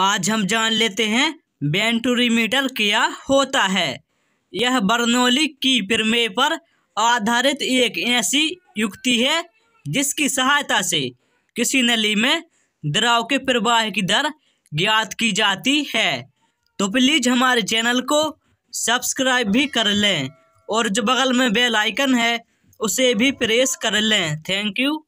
आज हम जान लेते हैं बेंटूरीमीटर क्या होता है यह बर्नौली की प्रमेय पर आधारित एक ऐसी युक्ति है जिसकी सहायता से किसी नली में द्रव के प्रवाह की दर ज्ञात की जाती है तो प्लीज़ हमारे चैनल को सब्सक्राइब भी कर लें और जो बगल में बेल आइकन है उसे भी प्रेस कर लें थैंक यू